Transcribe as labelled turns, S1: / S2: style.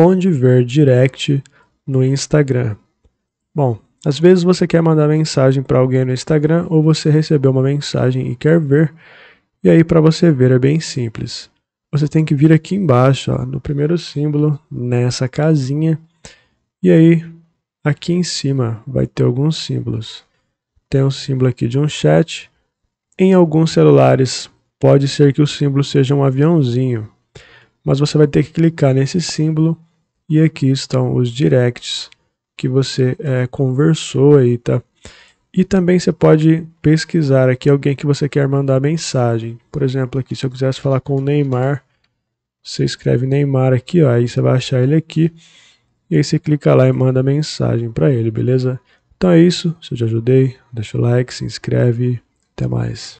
S1: onde ver direct no Instagram. Bom, às vezes você quer mandar mensagem para alguém no Instagram ou você recebeu uma mensagem e quer ver. E aí para você ver é bem simples. Você tem que vir aqui embaixo, ó, no primeiro símbolo, nessa casinha. E aí aqui em cima vai ter alguns símbolos. Tem um símbolo aqui de um chat. Em alguns celulares pode ser que o símbolo seja um aviãozinho, mas você vai ter que clicar nesse símbolo e aqui estão os directs que você é, conversou aí, tá? E também você pode pesquisar aqui alguém que você quer mandar mensagem. Por exemplo, aqui, se eu quisesse falar com o Neymar, você escreve Neymar aqui, ó, aí você vai achar ele aqui. E aí você clica lá e manda mensagem para ele, beleza? Então é isso. Se eu te ajudei, deixa o like, se inscreve. Até mais.